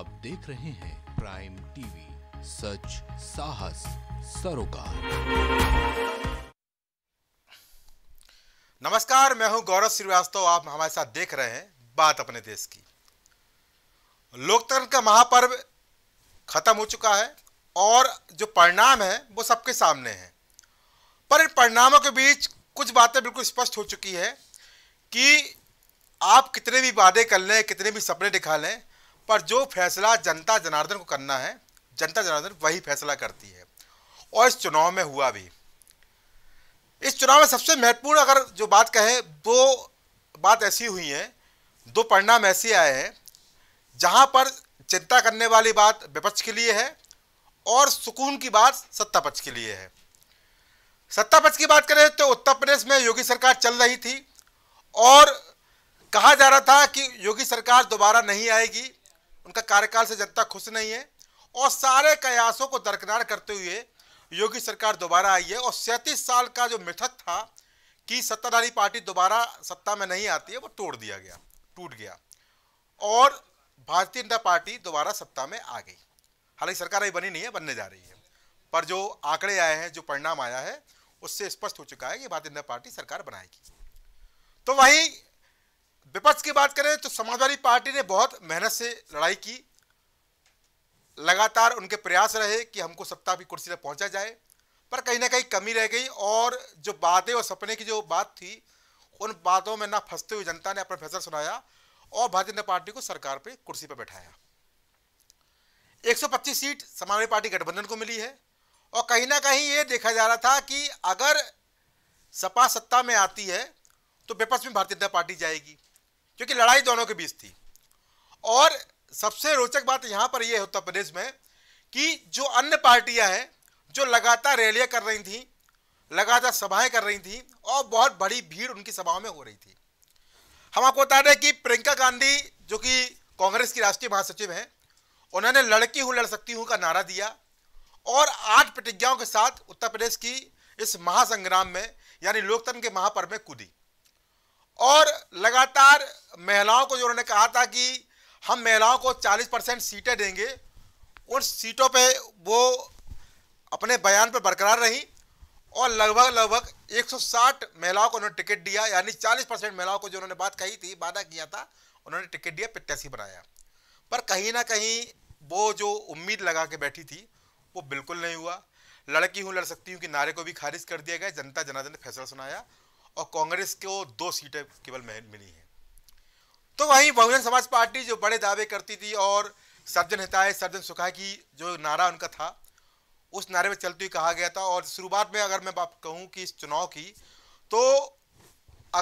आप देख रहे हैं प्राइम टीवी सच साहस सरोकार नमस्कार मैं हूं गौरव श्रीवास्तव आप हमारे साथ देख रहे हैं बात अपने देश की लोकतंत्र का महापर्व खत्म हो चुका है और जो परिणाम है वो सबके सामने है पर इन परिणामों के बीच कुछ बातें बिल्कुल स्पष्ट हो चुकी है कि आप कितने भी वादे कर लें कितने भी सपने दिखा लें पर जो फैसला जनता जनार्दन को करना है जनता जनार्दन वही फैसला करती है और इस चुनाव में हुआ भी इस चुनाव में सबसे महत्वपूर्ण अगर जो बात कहें दो बात ऐसी हुई है दो परिणाम ऐसे आए हैं जहां पर चिंता करने वाली बात विपक्ष के लिए है और सुकून की बात सत्ता पक्ष के लिए है सत्ता पक्ष की बात करें तो उत्तर प्रदेश में योगी सरकार चल रही थी और कहा जा रहा था कि योगी सरकार दोबारा नहीं आएगी उनका कार्यकाल से जनता खुश नहीं है और सारे कयासों को दरकिनार करते हुए योगी सरकार दोबारा आई है और सैंतीस साल का जो मिथक था कि सत्ताधारी पार्टी दोबारा सत्ता में नहीं आती है वो तोड़ दिया गया टूट गया और भारतीय जनता पार्टी दोबारा सत्ता में आ गई हालांकि सरकार अभी बनी नहीं है बनने जा रही है पर जो आंकड़े आए हैं जो परिणाम आया है उससे स्पष्ट हो चुका है कि भारतीय जनता पार्टी सरकार बनाएगी तो वहीं विपक्ष की बात करें तो समाजवादी पार्टी ने बहुत मेहनत से लड़ाई की लगातार उनके प्रयास रहे कि हमको सत्ता की कुर्सी तक पहुंचा जाए पर कहीं ना कहीं कमी रह गई और जो बातें और सपने की जो बात थी उन बातों में ना फंसते हुए जनता ने अपना फैसला सुनाया और भारतीय जनता पार्टी को सरकार पर कुर्सी पर बैठाया 125 सीट समाजवादी पार्टी गठबंधन को मिली है और कहीं ना कहीं ये देखा जा रहा था कि अगर सपा सत्ता में आती है तो विपक्ष में भारतीय जनता पार्टी जाएगी क्योंकि लड़ाई दोनों के बीच थी और सबसे रोचक बात यहाँ पर यह है उत्तर प्रदेश में कि जो अन्य पार्टियाँ हैं जो लगातार रैलियाँ कर रही थी लगातार सभाएं कर रही थी और बहुत बड़ी भीड़ उनकी सभाओं में हो रही थी हम आपको बता दें कि प्रियंका गांधी जो कि कांग्रेस की राष्ट्रीय महासचिव हैं उन्होंने लड़की हूँ लड़ सकती हूँ का नारा दिया और आठ प्रतिज्ञाओं के साथ उत्तर प्रदेश की इस महासंग्राम में यानी लोकतंत्र के महापर्व में कूदी और लगातार महिलाओं को जो उन्होंने कहा था कि हम महिलाओं को 40 परसेंट सीटें देंगे उन सीटों पे वो अपने बयान पर बरकरार रही और लगभग लगभग 160 महिलाओं को उन्होंने टिकट दिया यानी 40 परसेंट महिलाओं को जो उन्होंने बात कही थी वादा किया था उन्होंने टिकट दिया प्रत्याशी बनाया पर कहीं ना कहीं वो जो उम्मीद लगा के बैठी थी वो बिल्कुल नहीं हुआ लड़की हूँ लड़ सकती हूँ कि नारे को भी खारिज कर दिया गया जनता जनार्दन ने फैसला सुनाया और कांग्रेस को दो सीटें केवल मिली हैं तो वहीं बहुजन समाज पार्टी जो बड़े दावे करती थी और सर्जन हिताय सर्जन सुखाय की जो नारा उनका था उस नारे में चलते हुए कहा गया था और शुरुआत में अगर मैं बात कहूँ कि इस चुनाव की तो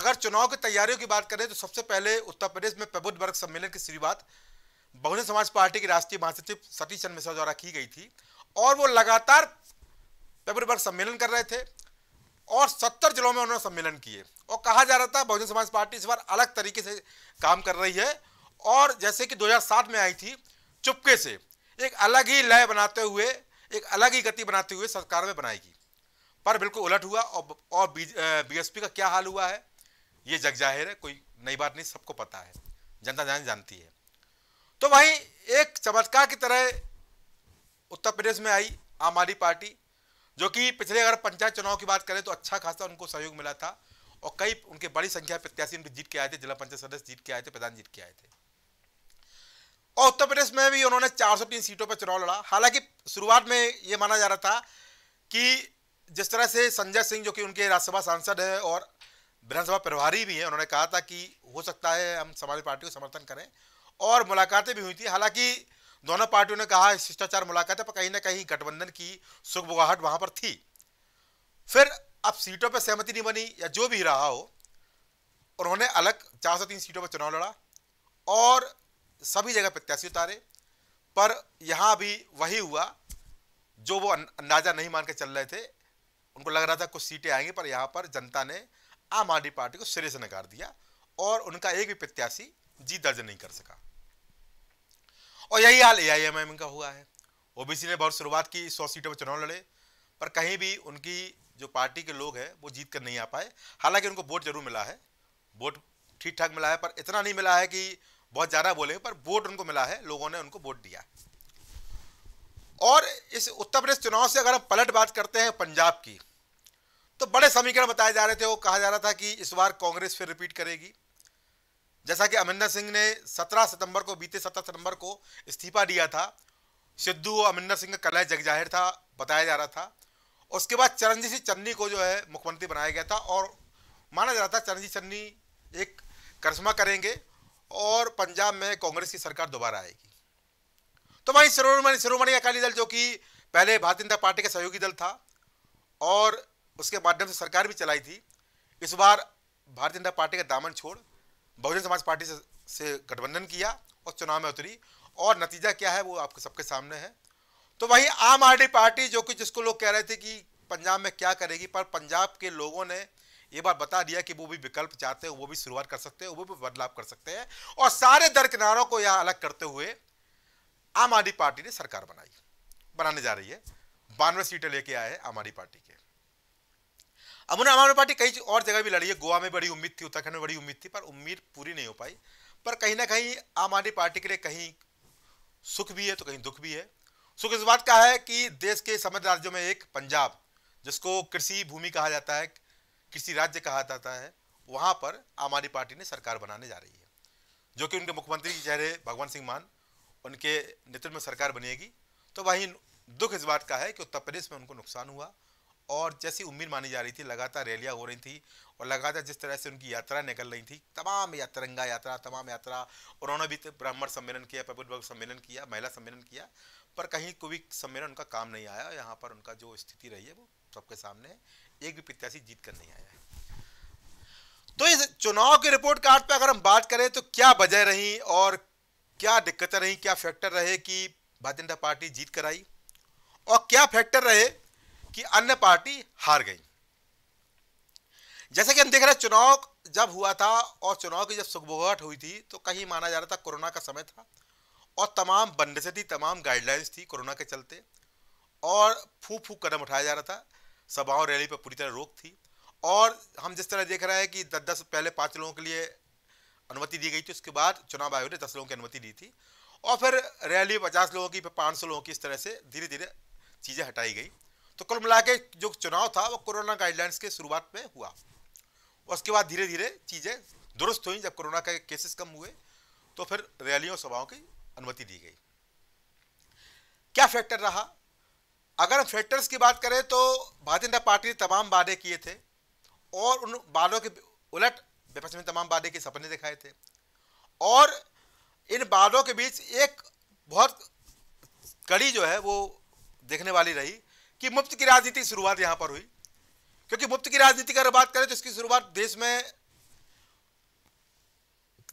अगर चुनाव की तैयारियों की बात करें तो सबसे पहले उत्तर प्रदेश में प्रबुद्ध वर्ग सम्मेलन की शुरुआत बहुजन समाज पार्टी के राष्ट्रीय महासचिव सतीश चंद्र मिश्रा द्वारा की गई थी और वो लगातार प्रबुद्ध वर्ग सम्मेलन कर रहे थे और सत्तर जिलों में उन्होंने सम्मेलन किए और कहा जा रहा था बहुजन समाज पार्टी इस बार अलग तरीके से काम कर रही है और जैसे कि 2007 में आई थी चुपके से एक अलग ही लय बनाते हुए एक अलग ही गति बनाते हुए सरकार में बनाएगी पर बिल्कुल उलट हुआ और और बीएसपी का क्या हाल हुआ है ये जग जाहिर है कोई नई बात नहीं सबको पता है जनता जान जानती है तो वहीं एक चमत्कार की तरह उत्तर प्रदेश में आई आम आदमी पार्टी जो कि पिछले अगर पंचायत चुनाव की बात करें तो अच्छा खासा उनको सहयोग मिला था और कई उनके बड़ी संख्या प्रत्याशी उनके जीत के आए थे जिला पंचायत सदस्य जीत के आए थे प्रधान जीत के आए थे और उत्तर प्रदेश में भी उन्होंने चार सीटों पर चुनाव लड़ा हालांकि शुरुआत में ये माना जा रहा था कि जिस तरह से संजय सिंह जो कि उनके राज्यसभा सांसद है और विधानसभा प्रभारी भी हैं उन्होंने कहा था कि हो सकता है हम समाजवादी पार्टी को समर्थन करें और मुलाकातें भी हुई थी हालांकि दोनों पार्टियों ने कहा शिष्टाचार मुलाकातें पर कहीं ना कहीं गठबंधन की सुखबुगाहट वहां पर थी फिर अब सीटों पर सहमति नहीं बनी या जो भी रहा हो उन्होंने अलग चार सौ तीन सीटों पर चुनाव लड़ा और सभी जगह प्रत्याशी उतारे पर यहाँ भी वही हुआ जो वो अं-, अंदाजा नहीं मान के चल रहे थे उनको लग रहा था कुछ सीटें आएंगी पर यहाँ पर जनता ने आम आदमी पार्टी को सिरे से नकार दिया और उनका एक भी प्रत्याशी जीत दर्ज नहीं कर सका और यही हाल ए का हुआ है ओबीसी ने बहुत शुरुआत की सौ सीटों पर चुनाव लड़े पर कहीं भी उनकी जो पार्टी के लोग हैं वो जीत कर नहीं आ पाए हालांकि उनको वोट जरूर मिला है वोट ठीक ठाक मिला है पर इतना नहीं मिला है कि बहुत ज़्यादा बोले पर वोट उनको मिला है लोगों ने उनको वोट दिया और इस उत्तर प्रदेश चुनाव से अगर हम पलट बात करते हैं पंजाब की तो बड़े समीकरण बताए जा रहे थे वो कहा जा रहा था कि इस बार कांग्रेस फिर रिपीट करेगी जैसा कि अमरिंदर सिंह ने 17 सितंबर को बीते 17 सितंबर को इस्तीफा दिया था सिद्धू और अमरिंदर सिंह का कलह जगजाहिर था बताया जा रहा था उसके बाद चरणजीत सिंह चन्नी को जो है मुख्यमंत्री बनाया गया था और माना जा रहा था चरणजीत चन्नी एक करिश्मा करेंगे और पंजाब में कांग्रेस की सरकार दोबारा आएगी तो वहीं शिरोमणि शिरोमणि अकाली दल जो कि पहले भारतीय जनता पार्टी का सहयोगी दल था और उसके माध्यम से सरकार भी चलाई थी इस बार भारतीय जनता पार्टी का दामन छोड़ बहुजन समाज पार्टी से, से गठबंधन किया और चुनाव में उतरी और नतीजा क्या है वो आपके सबके सामने है तो वही आम आदमी पार्टी जो कि जिसको लोग कह रहे थे कि पंजाब में क्या करेगी पर पंजाब के लोगों ने ये बात बता दिया कि वो भी विकल्प चाहते हैं वो भी शुरुआत कर सकते हैं वो भी बदलाव कर सकते हैं और सारे दरकिनारों को यहाँ अलग करते हुए आम आदमी पार्टी ने सरकार बनाई बनाने जा रही है बानवे सीटें लेके आए हैं आम आदमी पार्टी के अब उन्हें आदमी पार्टी कई और जगह भी लड़ी है गोवा में बड़ी उम्मीद थी उत्तराखंड में बड़ी उम्मीद थी पर उम्मीद पूरी नहीं हो पाई पर कहीं ना कहीं आम आदमी पार्टी के लिए कहीं सुख भी है तो कहीं दुख भी है सुख इस बात का है कि देश के समृद्ध राज्यों में एक पंजाब जिसको कृषि भूमि कहा जाता है कृषि राज्य कहा जाता है वहाँ पर आम आदमी पार्टी ने सरकार बनाने जा रही है जो कि उनके मुख्यमंत्री के चेहरे भगवंत सिंह मान उनके नेतृत्व में सरकार बनेगी तो वहीं दुख इस बात का है कि उत्तर प्रदेश में उनको नुकसान हुआ और जैसी उम्मीद मानी जा रही थी लगातार रैलियाँ हो रही थी और लगातार जिस तरह से उनकी यात्रा निकल रही थी तमाम या तिरंगा यात्रा तमाम यात्रा उन्होंने भी तो ब्राह्मण सम्मेलन किया वर्ग सम्मेलन किया महिला सम्मेलन किया पर कहीं कोई सम्मेलन उनका काम नहीं आया यहाँ पर उनका जो स्थिति रही है वो सबके सामने एक भी प्रत्याशी जीत कर नहीं आया तो इस चुनाव की रिपोर्ट कार्ड पर अगर हम बात करें तो क्या वजह रही और क्या दिक्कतें रही क्या फैक्टर रहे कि भारतीय जनता पार्टी जीत कराई और क्या फैक्टर रहे कि अन्य पार्टी हार गई जैसे कि हम देख रहे हैं चुनाव जब हुआ था और चुनाव की जब सुगबुगाहट हुई थी तो कहीं माना जा रहा था कोरोना का समय था और तमाम बंदशें थी तमाम गाइडलाइंस थी कोरोना के चलते और फूक फूक कदम उठाया जा रहा था सभाओं रैली पर पूरी तरह रोक थी और हम जिस तरह देख रहे हैं कि दस दस पहले पाँच लोगों के लिए अनुमति दी गई थी उसके बाद चुनाव आयोग ने दस लोगों की अनुमति दी थी और फिर रैली पचास लोगों की फिर पाँच सौ लोगों की इस तरह से धीरे धीरे चीज़ें हटाई गई तो कुल मिला के जो चुनाव था वो कोरोना गाइडलाइंस के शुरुआत में हुआ उसके बाद धीरे धीरे चीज़ें दुरुस्त हुई जब कोरोना के केसेस कम हुए तो फिर रैलियों सभाओं की अनुमति दी गई क्या फैक्टर रहा अगर हम फैक्टर्स की बात करें तो भारतीय जनता पार्टी ने तमाम वादे किए थे और उन वादों के उलट विपक्ष ने तमाम वादे के सपने दिखाए थे और इन वादों के बीच एक बहुत कड़ी जो है वो देखने वाली रही कि मुफ्त की राजनीति शुरुआत यहां पर हुई क्योंकि मुफ्त की राजनीति की अगर बात करें तो इसकी शुरुआत देश में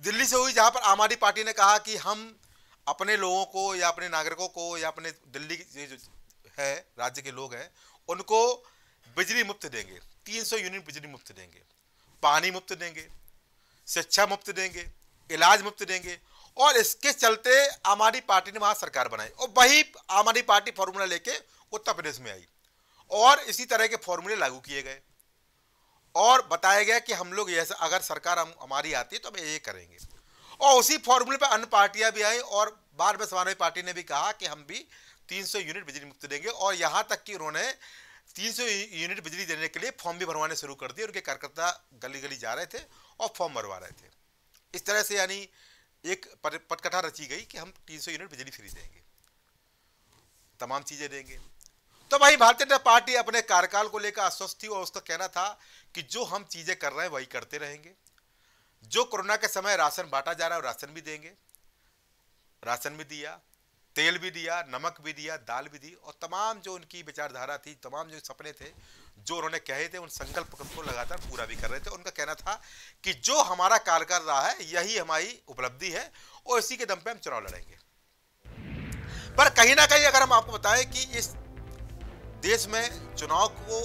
दिल्ली से हुई जहां पर आम आदमी पार्टी ने कहा कि हम अपने लोगों को या अपने नागरिकों को या अपने दिल्ली के जो है राज्य के लोग हैं उनको बिजली मुफ्त देंगे 300 यूनिट बिजली मुफ्त देंगे पानी मुफ्त देंगे शिक्षा मुफ्त देंगे इलाज मुफ्त देंगे और इसके चलते आम आदमी पार्टी ने वहाँ सरकार बनाई और वही आम आदमी पार्टी फॉर्मूला लेके उत्तर प्रदेश में आई और इसी तरह के फॉर्मूले लागू किए गए और बताया गया कि हम लोग ये अगर सरकार हम हमारी आती है तो हम ये करेंगे और उसी फॉर्मूले पर अन्य पार्टियां भी आई और बाद में समाजवादी पार्टी ने भी कहा कि हम भी 300 यूनिट बिजली मुक्त देंगे और यहाँ तक कि उन्होंने 300 यूनिट बिजली देने के लिए फॉर्म भी भरवाने शुरू कर दिए उनके कार्यकर्ता गली गली जा रहे थे और फॉर्म भरवा रहे थे इस तरह से यानी एक पटकथा रची गई कि हम 300 यूनिट बिजली फ्री देंगे तमाम चीज़ें देंगे तो भाई भारतीय जनता पार्टी अपने कार्यकाल को लेकर आश्वस्त थी और उसका कहना था कि जो हम चीजें कर रहे हैं वही करते रहेंगे जो कोरोना के समय राशन बांटा जा रहा है राशन भी देंगे राशन भी दिया तेल भी दिया नमक भी दिया दाल भी दी और तमाम जो उनकी विचारधारा थी तमाम जो सपने थे जो उन्होंने कहे थे उन संकल्प को लगातार पूरा भी कर रहे थे उनका कहना था कि जो हमारा कार्यकाल रहा है यही हमारी उपलब्धि है और इसी के दम पे हम चुनाव लड़ेंगे पर कहीं ना कहीं अगर हम आपको बताएं कि इस देश में चुनाव को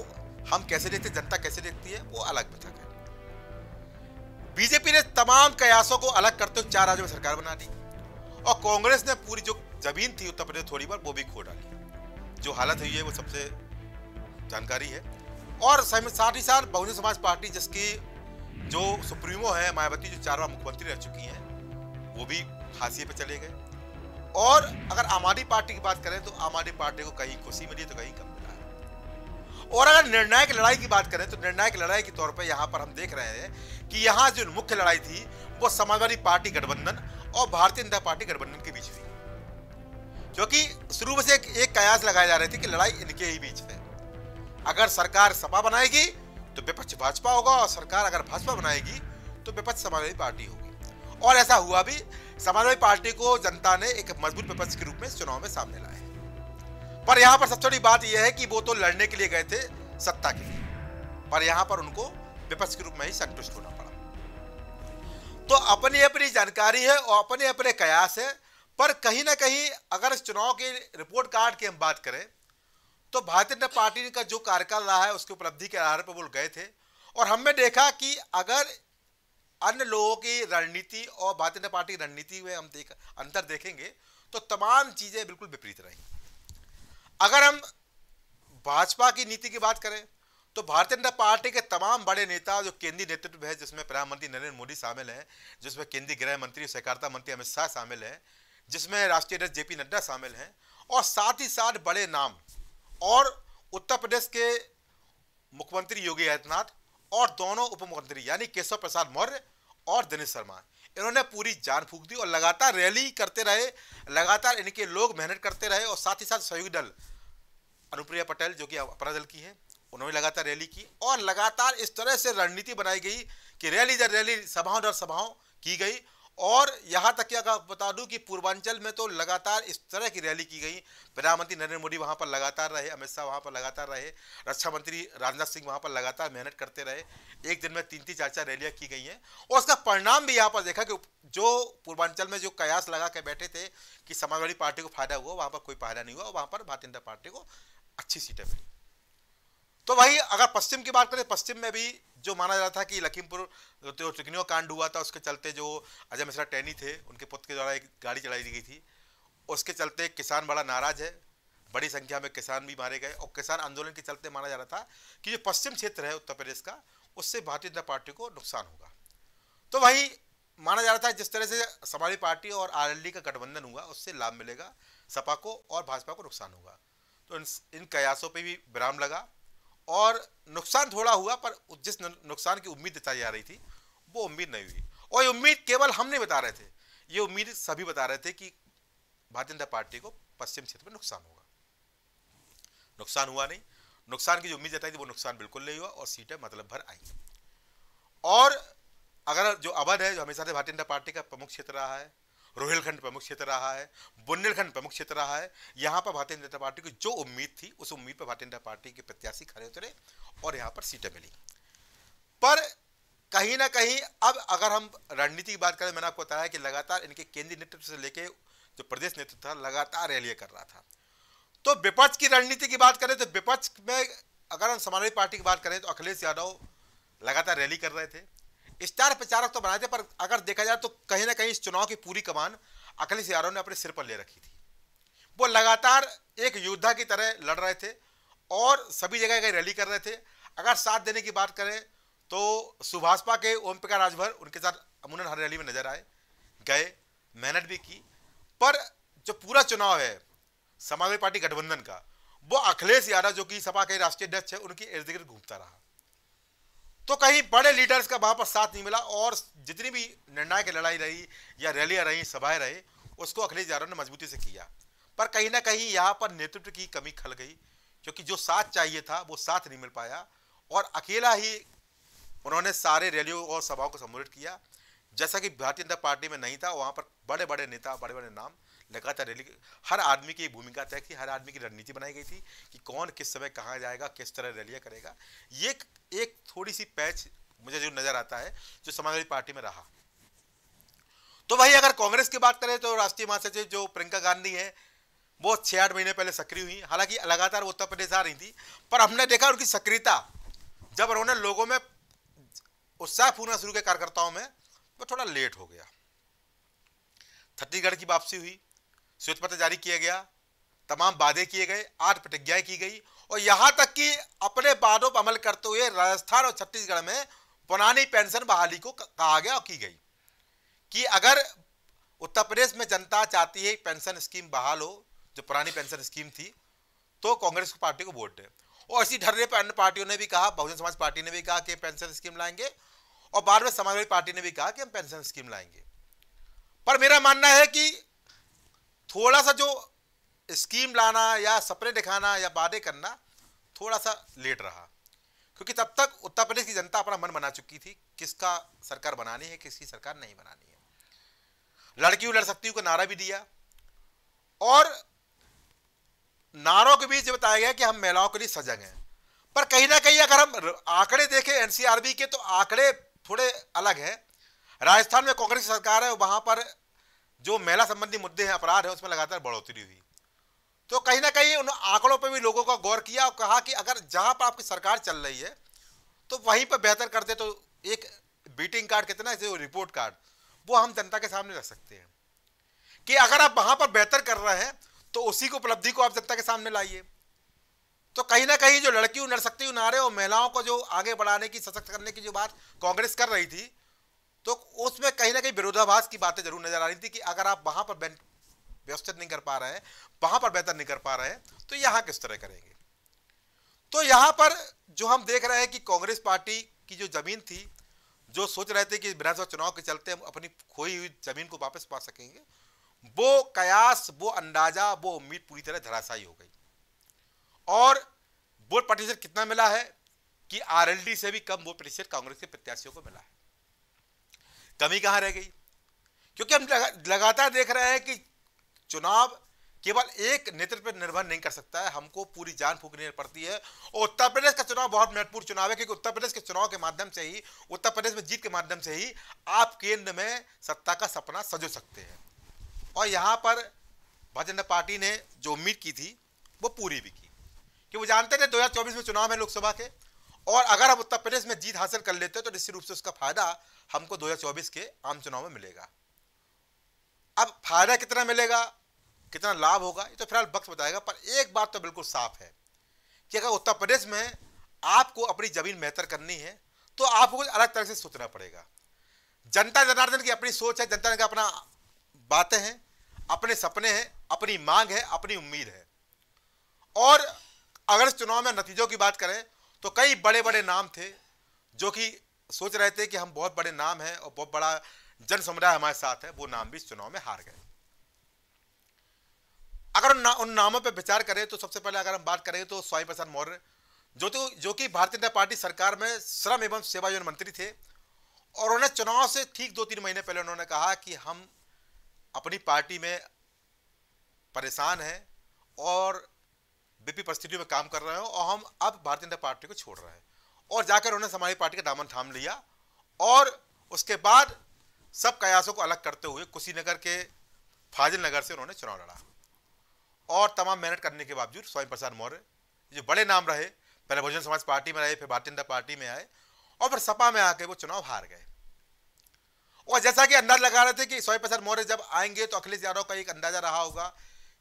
हम कैसे देखते जनता कैसे देखती है वो अलग बचा है बीजेपी ने तमाम कयासों को अलग करते हुए चार राज्यों में सरकार बना दी और कांग्रेस ने पूरी जो जमीन थी उत्तर प्रदेश थोड़ी बार वो भी खो डाली जो हालत हुई है वो सबसे जानकारी है और साथ ही साथ बहुजन समाज पार्टी जिसकी जो सुप्रीमो है मायावती जो चार बार मुख्यमंत्री रह चुकी हैं वो भी हाशिए पे चले गए और अगर आम आदमी पार्टी की बात करें तो आम आदमी पार्टी को कहीं खुशी मिली तो कहीं कम और अगर निर्णायक लड़ाई की बात करें तो निर्णायक लड़ाई के तौर पर यहाँ पर हम देख रहे हैं कि यहाँ जो मुख्य लड़ाई थी वो समाजवादी पार्टी गठबंधन और भारतीय जनता पार्टी गठबंधन के बीच थी क्योंकि शुरू में से एक, एक कयास लगाए जा रहे थे कि लड़ाई इनके ही बीच है अगर सरकार सपा बनाएगी तो विपक्ष भाजपा होगा और सरकार अगर भाजपा बनाएगी तो विपक्ष समाजवादी पार्टी होगी और ऐसा हुआ भी समाजवादी पार्टी को जनता ने एक मजबूत विपक्ष के रूप में चुनाव में सामने लाया पर यहां पर सबसे बड़ी बात यह है कि वो तो लड़ने के लिए गए थे सत्ता के लिए पर यहाँ पर उनको विपक्ष के रूप में ही संतुष्ट होना पड़ा तो अपनी अपनी जानकारी है और अपने अपने कयास है पर कहीं ना कहीं अगर इस चुनाव के रिपोर्ट कार्ड की हम बात करें तो भारतीय जनता पार्टी का जो कार्यकाल रहा है उसकी उपलब्धि के आधार पर वो गए थे और हमने देखा कि अगर अन्य लोगों की रणनीति और भारतीय जनता पार्टी की रणनीति में हम देख अंतर देखेंगे तो तमाम चीज़ें बिल्कुल विपरीत रहेंगी अगर हम भाजपा की नीति की बात करें तो भारतीय जनता पार्टी के तमाम बड़े नेता जो केंद्रीय नेतृत्व है जिसमें प्रधानमंत्री नरेंद्र मोदी शामिल हैं जिसमें केंद्रीय गृह मंत्री सहकारिता मंत्री अमित शाह शामिल हैं जिसमें राष्ट्रीय अध्यक्ष जेपी नड्डा शामिल हैं और साथ ही साथ बड़े नाम और उत्तर प्रदेश के मुख्यमंत्री योगी आदित्यनाथ और दोनों उप मुख्यमंत्री यानी केशव प्रसाद मौर्य और दिनेश शर्मा इन्होंने पूरी जान फूक दी और लगातार रैली करते रहे लगातार इनके लोग मेहनत करते रहे और साथ ही साथ सहयोगी दल अनुप्रिया पटेल जो कि अपना दल की है उन्होंने लगातार रैली की और लगातार इस तरह से रणनीति बनाई गई कि रैली दर रैली सभाओं दर सभाओं की गई और यहाँ तक कि अगर बता दूँ कि पूर्वांचल में तो लगातार इस तरह की रैली की गई प्रधानमंत्री नरेंद्र मोदी वहाँ पर लगातार रहे अमित शाह वहाँ पर लगातार रहे रक्षा मंत्री राजनाथ सिंह वहाँ पर लगातार मेहनत करते रहे एक दिन में तीन तीन चार चार रैलियाँ की गई हैं और उसका परिणाम भी यहाँ पर देखा कि जो पूर्वांचल में जो कयास लगा के बैठे थे कि समाजवादी पार्टी को फायदा हुआ वहाँ पर कोई फायदा नहीं हुआ वहाँ पर भारतीय जनता पार्टी को अच्छी सीटें मिली तो वही अगर पश्चिम की बात करें पश्चिम में भी जो माना जा रहा था कि लखीमपुर जो चिकनियों कांड हुआ था उसके चलते जो अजय मिश्रा टैनी थे उनके पुत्र के द्वारा एक गाड़ी चलाई गई थी उसके चलते किसान बड़ा नाराज है बड़ी संख्या में किसान भी मारे गए और किसान आंदोलन के चलते माना जा रहा था कि जो पश्चिम क्षेत्र है उत्तर प्रदेश का उससे भारतीय जनता पार्टी को नुकसान होगा तो वही माना जा रहा था जिस तरह से समाजवादी पार्टी और आरएलडी का गठबंधन हुआ उससे लाभ मिलेगा सपा को और भाजपा को नुकसान होगा तो इन, कयासों पर भी विराम लगा और नुकसान थोड़ा हुआ पर जिस नुकसान की उम्मीद जताई जा रही थी वो उम्मीद नहीं हुई और ये उम्मीद केवल हम नहीं बता रहे थे ये उम्मीद सभी बता रहे थे कि भारतीय जनता पार्टी को पश्चिम क्षेत्र में नुकसान होगा नुकसान हुआ नहीं नुकसान की जो उम्मीद जताई थी वो नुकसान बिल्कुल नहीं हुआ और सीटें मतलब भर आई और अगर जो अवध है जो हमेशा से भारतीय जनता पार्टी का प्रमुख क्षेत्र रहा है रोहिलखंड प्रमुख क्षेत्र रहा है बुंदेलखंड प्रमुख क्षेत्र रहा है यहाँ पर भारतीय जनता पार्टी को जो उम्मीद थी उस उम्मीद पर भारतीय जनता पार्टी के प्रत्याशी खड़े उतरे और यहाँ पर सीटें मिली पर कहीं ना कहीं अब अगर हम रणनीति की बात करें मैंने आपको बताया कि लगातार इनके केंद्रीय नेतृत्व से लेके जो प्रदेश नेतृत्व था लगातार रैलियाँ कर रहा था तो विपक्ष की रणनीति की बात करें तो विपक्ष में अगर हम समाजवादी पार्टी की बात करें तो अखिलेश यादव लगातार रैली कर रहे थे स्टार प्रचारक तो बनाए थे पर अगर देखा जाए तो कहीं ना कहीं इस चुनाव की पूरी कमान अखिलेश यादव ने अपने सिर पर ले रखी थी वो लगातार एक योद्धा की तरह लड़ रहे थे और सभी जगह कहीं रैली कर रहे थे अगर साथ देने की बात करें तो सुभाषपा के ओम प्रकाश राजभर उनके साथ अमूनन हर रैली में नजर आए गए मेहनत भी की पर जो पूरा चुनाव है समाजवादी पार्टी गठबंधन का वो अखिलेश यादव जो कि सपा के राष्ट्रीय अध्यक्ष है उनकी इर्द गिर्द घूमता रहा तो कहीं बड़े लीडर्स का वहाँ पर साथ नहीं मिला और जितनी भी निर्णायक लड़ाई रही या रैलियाँ रही सभाएं रहे उसको अखिलेश यादव ने मजबूती से किया पर कहीं ना कहीं यहाँ पर नेतृत्व की कमी खल गई क्योंकि जो साथ चाहिए था वो साथ नहीं मिल पाया और अकेला ही उन्होंने सारे रैलियों और सभाओं को संबोधित किया जैसा कि भारतीय जनता पार्टी में नहीं था वहाँ पर बड़े बड़े नेता बड़े बड़े नाम लगातार रैली हर आदमी की भूमिका तय थी हर आदमी की रणनीति बनाई गई थी कि कौन किस समय कहाँ जाएगा किस तरह रैलियाँ करेगा ये एक थोड़ी सी पैच मुझे जो नज़र आता है जो समाजवादी पार्टी में रहा तो वही अगर कांग्रेस की बात करें तो राष्ट्रीय महासचिव जो प्रियंका गांधी है वो छः आठ महीने पहले सक्रिय हुई हालांकि लगातार उत्तर प्रदेश आ रही थी पर हमने देखा उनकी सक्रियता जब उन्होंने लोगों में उत्साह पूर्ण शुरू किया कार्यकर्ताओं में वो थोड़ा लेट हो गया छत्तीसगढ़ की वापसी हुई श्वेत पत्र जारी किया गया तमाम वादे किए गए आठ प्रतिज्ञाएं की गई और यहां तक कि अपने वादों पर अमल करते हुए राजस्थान और छत्तीसगढ़ में पुरानी पेंशन बहाली को कहा गया और की गई कि अगर उत्तर प्रदेश में जनता चाहती है पेंशन स्कीम बहाल हो जो पुरानी पेंशन स्कीम थी तो कांग्रेस पार्टी को वोट दे और इसी ढरने पर अन्य पार्टियों ने भी कहा बहुजन समाज पार्टी ने भी कहा कि पेंशन स्कीम लाएंगे और बाद में समाजवादी पार्टी ने भी कहा कि हम पेंशन स्कीम लाएंगे पर मेरा मानना है कि थोड़ा सा जो स्कीम लाना या सपने दिखाना या वादे करना थोड़ा सा लेट रहा क्योंकि तब तक उत्तर प्रदेश की जनता अपना मन बना चुकी थी किसका सरकार बनानी है किसकी सरकार नहीं बनानी है लड़कियों लड़ सकती का नारा भी दिया और नारों के बीच बताया गया कि हम महिलाओं के लिए सजग हैं पर कहीं ना कहीं अगर हम आंकड़े देखें एनसीआरबी के तो आंकड़े थोड़े अलग हैं राजस्थान में कांग्रेस सरकार है वहाँ पर जो महिला संबंधी मुद्दे हैं अपराध है उसमें लगातार बढ़ोतरी हुई तो कहीं ना कहीं उन आंकड़ों पर भी लोगों का गौर किया और कहा कि अगर जहाँ पर आपकी सरकार चल रही है तो वहीं पर बेहतर कर दे तो एक बीटिंग कार्ड कितना जो रिपोर्ट कार्ड वो हम जनता के सामने रख सकते हैं कि अगर आप वहाँ पर बेहतर कर रहे हैं तो उसी को उपलब्धि को आप जनता के सामने लाइए तो कहीं ना कहीं जो लड़कियों नरशक्ति नारे और महिलाओं को जो आगे बढ़ाने की सशक्त करने की जो बात कांग्रेस कर रही थी तो उसमें कहीं ना कहीं विरोधाभास की बातें जरूर नजर आ रही थी कि अगर आप वहां पर व्यवस्थित नहीं कर पा रहे हैं वहां पर बेहतर नहीं कर पा रहे हैं तो यहां किस तरह करेंगे तो यहां पर जो हम देख रहे हैं कि कांग्रेस पार्टी की जो जमीन थी जो सोच रहे थे कि विधानसभा चुनाव के चलते हम अपनी खोई हुई जमीन को वापस पा सकेंगे वो कयास वो अंदाजा वो उम्मीद पूरी तरह धराशायी हो गई और वोट प्रतिशत कितना मिला है कि आरएलडी से भी कम वोट प्रतिशत कांग्रेस के प्रत्याशियों को मिला है कमी कहाँ रह गई क्योंकि हम लगातार देख रहे हैं कि चुनाव केवल एक नेतृत्व पर निर्भर नहीं कर सकता है हमको पूरी जान फूकनी पड़ती है और उत्तर प्रदेश का चुनाव बहुत महत्वपूर्ण चुनाव है क्योंकि उत्तर प्रदेश के चुनाव के माध्यम से ही उत्तर प्रदेश में जीत के माध्यम से ही आप केंद्र में सत्ता का सपना सजो सकते हैं और यहाँ पर भारतीय जनता पार्टी ने जो उम्मीद की थी वो पूरी भी की कि वो जानते थे दो में चुनाव है लोकसभा के और अगर हम उत्तर प्रदेश में जीत हासिल कर लेते हैं तो निश्चित रूप से उसका फायदा हमको 2024 के आम चुनाव में मिलेगा अब फायदा कितना मिलेगा कितना लाभ होगा ये तो फिलहाल वक्त बताएगा पर एक बात तो बिल्कुल साफ है कि अगर उत्तर प्रदेश में आपको अपनी जमीन बेहतर करनी है तो आपको अलग तरह से सोचना पड़ेगा जनता जनार्दन की अपनी सोच है जनता का अपना बातें हैं अपने सपने हैं अपनी मांग है अपनी उम्मीद है और अगर चुनाव में नतीजों की बात करें तो कई बड़े बड़े नाम थे जो कि सोच रहे थे कि हम बहुत बड़े नाम हैं और बहुत बड़ा जन समुदाय हमारे साथ है वो नाम भी इस चुनाव में हार गए अगर उन, ना, उन नामों पर विचार करें तो सबसे पहले अगर हम बात करें तो स्वामी प्रसाद मौर्य जो तो जो कि भारतीय जनता पार्टी सरकार में श्रम एवं सेवा योजन मंत्री थे और उन्होंने चुनाव से ठीक दो तीन महीने पहले उन्होंने कहा कि हम अपनी पार्टी में परेशान हैं और बीपी परिस्थितियों में काम कर रहे हो और हम अब भारतीय जनता पार्टी को छोड़ रहे हैं और जाकर उन्होंने हमारी पार्टी का दामन थाम लिया और उसके बाद सब कयासों को अलग करते हुए कुशीनगर के फाजिल नगर से उन्होंने चुनाव लड़ा और तमाम मेहनत करने के बावजूद स्वामी प्रसाद मौर्य जो बड़े नाम रहे पहले बहुजन समाज पार्टी में रहे फिर भारतीय जनता पार्टी में आए और फिर सपा में आके वो चुनाव हार गए और जैसा कि अंदाज लगा रहे थे कि स्वामी प्रसाद मौर्य जब आएंगे तो अखिलेश यादव का एक अंदाजा रहा होगा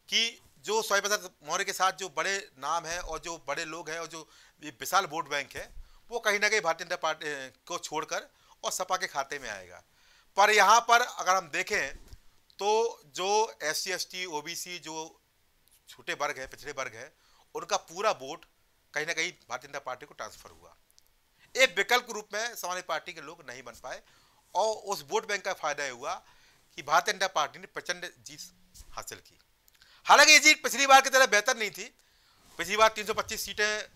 कि जो स्वामी प्रसाद मौर्य के साथ जो बड़े नाम हैं और जो बड़े लोग हैं और जो विशाल वोट बैंक है वो कहीं ना कहीं भारतीय जनता पार्टी को छोड़कर और सपा के खाते में आएगा पर यहाँ पर अगर हम देखें तो जो S C S T O B C जो छोटे वर्ग है पिछड़े वर्ग है उनका पूरा वोट कहीं ना कहीं भारतीय जनता पार्टी को ट्रांसफर हुआ एक विकल्प रूप में समाजवादी पार्टी के लोग नहीं बन पाए और उस वोट बैंक का फायदा हुआ कि भारतीय जनता पार्टी ने प्रचंड जीत हासिल की हालांकि ये सीट पिछली बार की तरह बेहतर नहीं थी पिछली बार 325 सीटें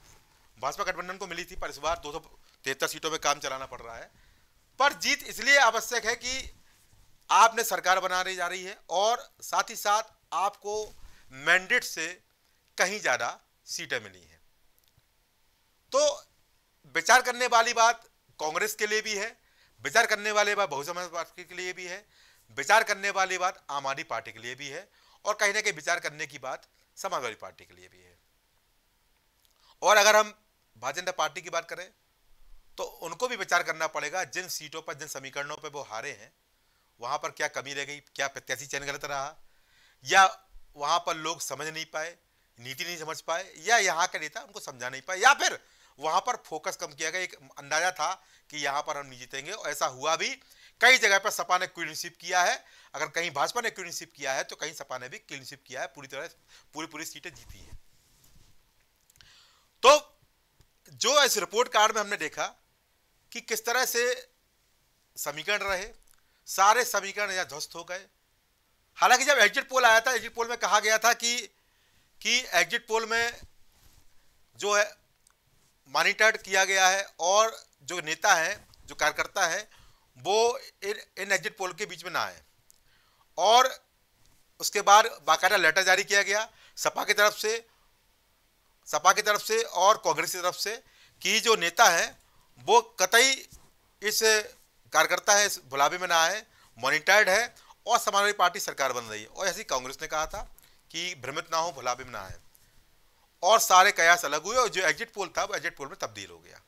भाजपा गठबंधन को मिली थी पर इस बार दो सीटों पर काम चलाना पड़ रहा है पर जीत इसलिए आवश्यक है कि आपने सरकार बना रही जा रही है और साथ ही साथ आपको मैंडेट से कहीं ज़्यादा सीटें मिली हैं तो विचार करने वाली बात कांग्रेस के लिए भी है विचार करने वाली बात बहुजन समाज पार्टी के लिए भी है विचार करने वाली बात आम आदमी पार्टी के लिए भी है और कहीं ना कहीं विचार करने की बात समाजवादी पार्टी के लिए भी है और अगर हम भारतीय जनता पार्टी की बात करें तो उनको भी विचार करना पड़ेगा जिन सीटों पर जिन समीकरणों पर वो हारे हैं वहाँ पर क्या कमी रह गई क्या प्रत्याशी चयन गलत रहा या वहाँ पर लोग समझ नहीं पाए नीति नहीं समझ पाए या यहाँ के नेता उनको समझा नहीं पाए या फिर वहाँ पर फोकस कम किया गया एक अंदाजा था कि यहाँ पर हम नहीं जीतेंगे और ऐसा हुआ भी कई जगह पर सपा ने क्वीनशिप किया है अगर कहीं भाजपा ने क्लीनशिप किया है तो कहीं सपा ने भी क्वीनशिप किया है पूरी तरह पूरी पूरी सीटें जीती है तो जो इस रिपोर्ट कार्ड में हमने देखा कि किस तरह से समीकरण रहे सारे समीकरण या ध्वस्त हो गए हालांकि जब एग्जिट पोल आया था एग्जिट पोल में कहा गया था कि कि एग्जिट पोल में जो है मॉनिटर किया गया है और जो नेता है जो कार्यकर्ता है वो इन इन एग्जिट पोल के बीच में ना आए और उसके बाद बाकायदा लेटर जारी किया गया सपा की तरफ से सपा की तरफ से और कांग्रेस की तरफ से कि जो नेता है वो कतई इस कार्यकर्ता है इस भुलावे में ना आए मॉनिटर्ड है और समाजवादी पार्टी सरकार बन रही है और ऐसी कांग्रेस ने कहा था कि भ्रमित ना हो भुलावे में ना आए और सारे कयास अलग हुए और जो एग्जिट पोल था वो एग्जिट पोल में तब्दील हो गया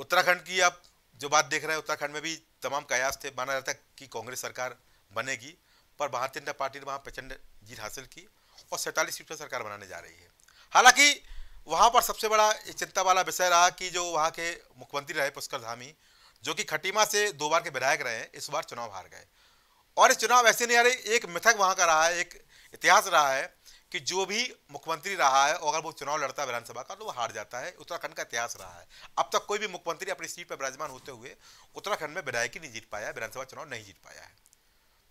उत्तराखंड की आप जो बात देख रहे हैं उत्तराखंड में भी तमाम कयास थे माना जाता है कि कांग्रेस सरकार बनेगी पर भारतीय जनता पार्टी ने वहाँ प्रचंड जीत हासिल की और सैंतालीस सीट पर सरकार बनाने जा रही है हालांकि वहाँ पर सबसे बड़ा चिंता वाला विषय रहा कि जो वहाँ के मुख्यमंत्री रहे पुष्कर धामी जो कि खटीमा से दो बार के विधायक रहे इस बार चुनाव हार गए और इस चुनाव ऐसे नहीं आ रहे एक मिथक वहाँ का रहा है एक इतिहास रहा है कि जो भी मुख्यमंत्री रहा है अगर वो चुनाव लड़ता है विधानसभा का तो वो हार जाता है उत्तराखंड का इतिहास रहा है अब तक कोई भी मुख्यमंत्री अपनी सीट पर विराजमान होते हुए उत्तराखंड में विधायकी नहीं जीत पाया विधानसभा चुनाव नहीं जीत पाया है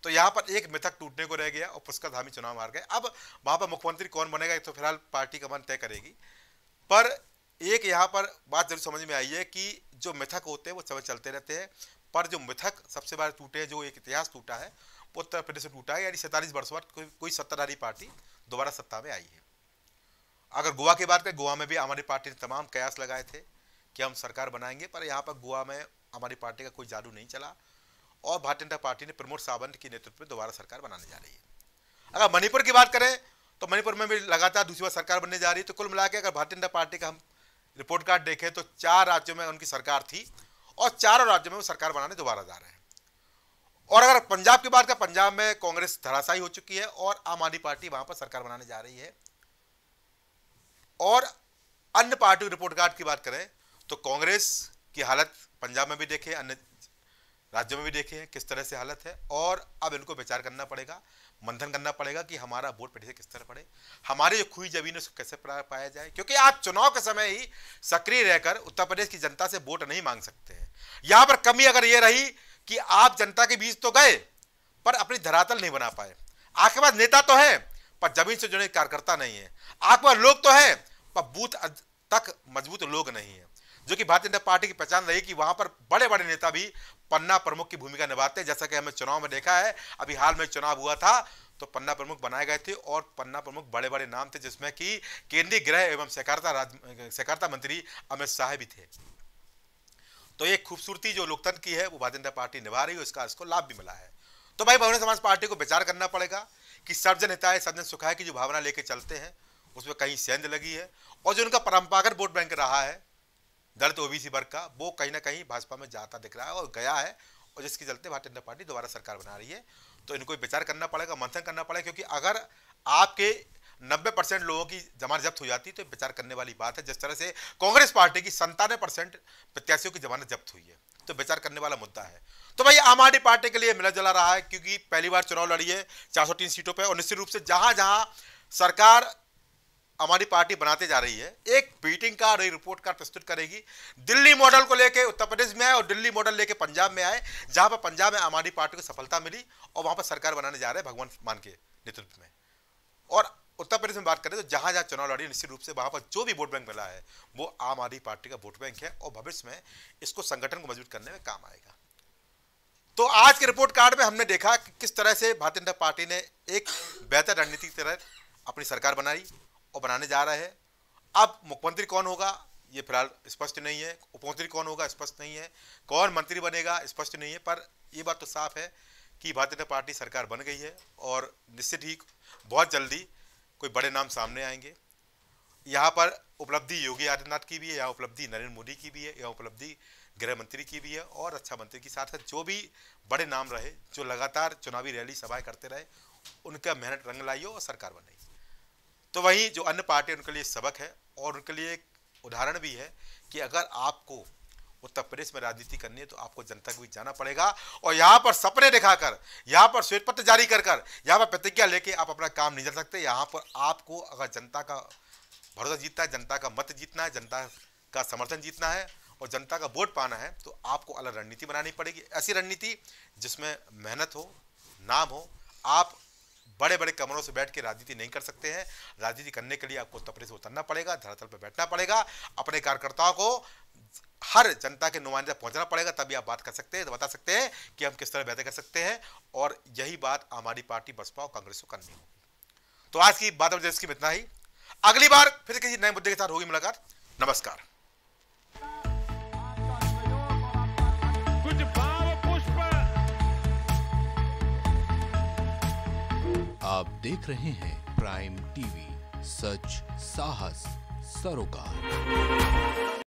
तो यहाँ पर एक मिथक टूटने को रह गया और पुष्कर धामी चुनाव हार गए अब वहाँ पर मुख्यमंत्री कौन बनेगा तो फिलहाल पार्टी का मन तय करेगी पर एक यहाँ पर बात जरूर समझ में आई है कि जो मिथक होते हैं वो समय चलते रहते हैं पर जो मिथक सबसे बार टूटे जो एक इतिहास टूटा है वो उत्तर प्रदेश में टूटा है यानी सैंतालीस वर्ष बाद कोई सत्ताधारी पार्टी दोबारा सत्ता में आई है अगर गोवा की बात करें गोवा में भी हमारी पार्टी ने तमाम कयास लगाए थे कि हम सरकार बनाएंगे पर यहाँ पर गोवा में हमारी पार्टी का कोई जादू नहीं चला और भारतीय जनता पार्टी ने प्रमोद सावंत के नेतृत्व में दोबारा सरकार बनाने जा रही है अगर मणिपुर की बात करें तो मणिपुर में भी लगातार दूसरी बार सरकार बनने जा रही है तो कुल मिला के अगर भारतीय जनता पार्टी का हम रिपोर्ट कार्ड देखें तो चार राज्यों में उनकी सरकार थी और चारों राज्यों में वो सरकार बनाने दोबारा जा रहे हैं और अगर पंजाब की बात करें पंजाब में कांग्रेस धराशाई हो चुकी है और आम आदमी पार्टी वहां पर सरकार बनाने जा रही है और अन्य पार्टी रिपोर्ट कार्ड की बात करें तो कांग्रेस की हालत पंजाब में भी देखे अन्य राज्यों में भी देखे किस तरह से हालत है और अब इनको विचार करना पड़ेगा मंथन करना पड़ेगा कि हमारा वोट पेटी से किस तरह पड़े हमारे जो खुई जमीन है उसको कैसे पाया जाए क्योंकि आप चुनाव के समय ही सक्रिय रहकर उत्तर प्रदेश की जनता से वोट नहीं मांग सकते हैं यहाँ पर कमी अगर ये रही कि आप जनता के बीच तो गए पर अपनी धरातल नहीं बना पाए आपके पास नेता तो है पर जमीन से जुड़े कार्यकर्ता नहीं है आपके पास लोग तो है पर बूथ तक मजबूत लोग नहीं है जो कि भारतीय जनता पार्टी की पहचान रही कि वहां पर बड़े बड़े नेता भी पन्ना प्रमुख की भूमिका निभाते हैं जैसा कि हमने चुनाव में देखा है अभी हाल में चुनाव हुआ था तो पन्ना प्रमुख बनाए गए थे और पन्ना प्रमुख बड़े बड़े नाम थे जिसमें कि केंद्रीय गृह एवं सहकारिता राज्य सहकारिता मंत्री अमित शाह भी थे तो ये खूबसूरती जो लोकतंत्र की है वो भारतीय जनता पार्टी निभा रही है इसका इसको लाभ भी मिला है तो भाई बहुजन समाज पार्टी को विचार करना पड़ेगा कि सर्वजन हिताय सर्वजन सुखाय की जो भावना लेके चलते हैं उसमें कहीं सेंध लगी है और जो उनका परंपरागत वोट बैंक रहा है दलित ओबीसी वर्ग का वो कहीं ना कहीं भाजपा में जाता दिख रहा है और गया है और जिसके चलते भारतीय जनता पार्टी दोबारा सरकार बना रही है तो इनको विचार करना पड़ेगा मंथन करना पड़ेगा क्योंकि अगर आपके नब्बे परसेंट लोगों की जमानत जब्त हो जाती तो विचार करने वाली बात है जिस तरह से कांग्रेस पार्टी की संतानवे परसेंट प्रत्याशियों की जमानत जब्त हुई है तो विचार करने वाला मुद्दा है तो भाई आम आदमी पार्टी के लिए मिला जला रहा है क्योंकि पहली बार चुनाव लड़ी है चार सीटों पर और निश्चित रूप से जहां जहां सरकार हमारी पार्टी बनाते जा रही है एक बीटिंग का और एक रिपोर्ट कार्ड प्रस्तुत करेगी दिल्ली मॉडल को लेके उत्तर प्रदेश में आए और दिल्ली मॉडल लेके पंजाब में आए जहां पर पंजाब में हमारी पार्टी को सफलता मिली और वहां पर सरकार बनाने जा रहे हैं भगवान मान के नेतृत्व में और उत्तर प्रदेश में बात करें तो जहाँ जहाँ चुनाव लड़ी निश्चित रूप से वहाँ पर जो भी वोट बैंक मिला है वो आम आदमी पार्टी का वोट बैंक है और भविष्य में इसको संगठन को मजबूत करने में काम आएगा तो आज के रिपोर्ट कार्ड में हमने देखा कि किस तरह से भारतीय जनता पार्टी ने एक बेहतर रणनीति की तरह अपनी सरकार बनाई और बनाने जा रहे हैं अब मुख्यमंत्री कौन होगा ये फिलहाल स्पष्ट नहीं है उपमुख्यमंत्री कौन होगा स्पष्ट नहीं है कौन मंत्री बनेगा स्पष्ट नहीं है पर ये बात तो साफ है कि भारतीय जनता पार्टी सरकार बन गई है और निश्चित ही बहुत जल्दी कोई बड़े नाम सामने आएंगे यहाँ पर उपलब्धि योगी आदित्यनाथ की भी है यहाँ उपलब्धि नरेंद्र मोदी की भी है यहाँ उपलब्धि गृह मंत्री की भी है और रक्षा अच्छा मंत्री के साथ साथ जो भी बड़े नाम रहे जो लगातार चुनावी रैली सभाएं करते रहे उनका मेहनत रंग लाइए और सरकार बनाई तो वहीं जो अन्य पार्टी उनके लिए सबक है और उनके लिए एक उदाहरण भी है कि अगर आपको उत्तर प्रदेश में राजनीति करनी है तो आपको जनता के बीच जाना पड़ेगा और यहाँ पर सपने दिखाकर यहाँ पर श्वेत पत्र जारी कर कर यहाँ पर प्रतिज्ञा लेके आप अपना काम नहीं कर सकते यहाँ पर आपको अगर जनता का भरोसा जीतना है जनता का मत जीतना है जनता का समर्थन जीतना है और जनता का वोट पाना है तो आपको अलग रणनीति बनानी पड़ेगी ऐसी रणनीति जिसमें मेहनत हो नाम हो आप बड़े बड़े कमरों से बैठ के राजनीति नहीं कर सकते हैं राजनीति करने के लिए आपको उत्तर प्रदेश उतरना पड़ेगा धरातल पर बैठना पड़ेगा अपने कार्यकर्ताओं को हर जनता के नुमाइंदे पहुंचना पड़ेगा तभी आप बात कर सकते हैं तो बता सकते हैं कि हम किस तरह बेहतर कर सकते हैं और यही बात आम आदमी पार्टी बसपा और कांग्रेस को करनी होगी तो आज की बात और इसकी इतना ही अगली बार फिर किसी नए मुद्दे के साथ होगी मुलाकात नमस्कार आप देख रहे हैं प्राइम टीवी सच साहस सरोकार